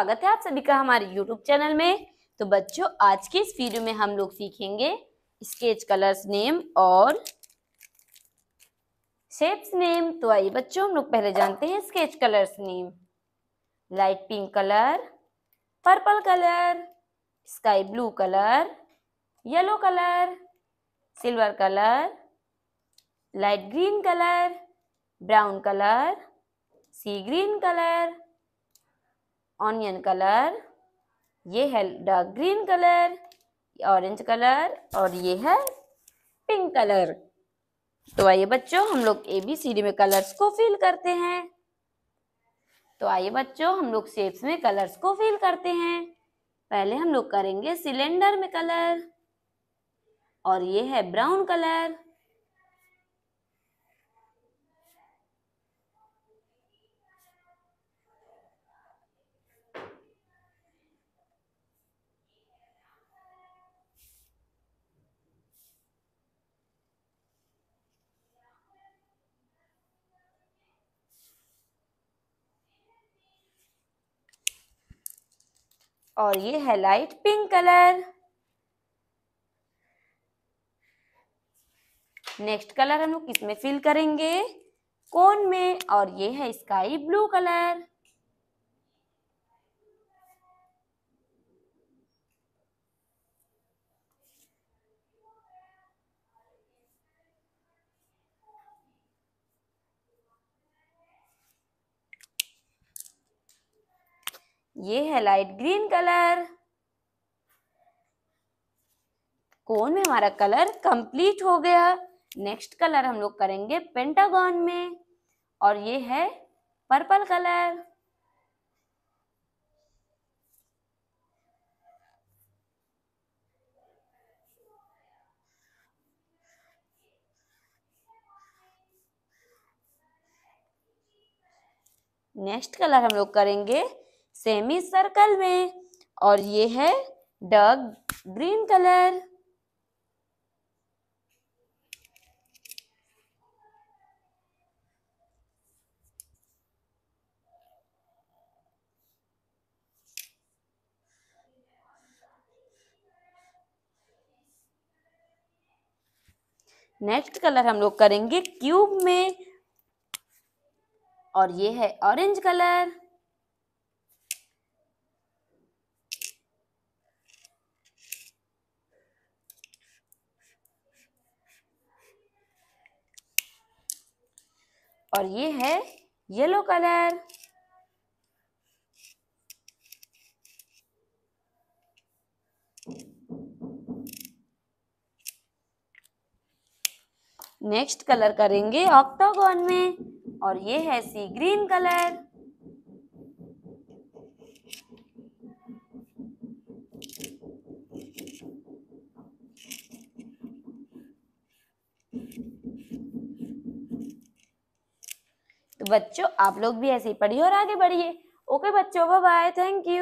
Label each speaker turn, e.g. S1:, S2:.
S1: स्वागत है आप सभी का हमारे YouTube चैनल में तो बच्चों आज के इस वीडियो में हम लोग सीखेंगे स्केच कलर्स नेम और शेप्स नेम तो आइए बच्चों हम लोग पहले जानते हैं sketch colours name light pink colour purple colour sky blue colour yellow colour silver colour light green colour brown colour sea green colour onion colour ये है dark green colour orange colour और ये है पिंक कलर तो आइए बच्चों हम लोग ए बी सी डी में कलर्स को फिल करते हैं तो आइए बच्चों हम लोग शेप्स में कलर्स को फिल करते हैं पहले हम लोग करेंगे सिलेंडर में कलर और ये है ब्राउन कलर और ये है light pink colour next colour हम लोग किसमें फिल करेंगे कौन में और ये है स्काई ब्लू कलर ये है लाइट ग्रीन कलर कोन में हमारा कलर कंप्लीट हो गया नेक्स्ट कलर हम लोग करेंगे पेंटागॉन में और ये है पर्पल कलर नेक्स्ट कलर हम लोग करेंगे सेमी सर्कल में और ये है dark green colour next colour हम लोग करेंगे क्यूब में और ये है ऑरेंज कलर और ये है येलो कलर नेक्स्ट कलर करेंगे ऑक्टोगोन में और ये है सी ग्रीन कलर बच्चों आप लोग भी ऐसे ही पढ़िए और आगे बढ़िए ओके बच्चों बाय थैंक यू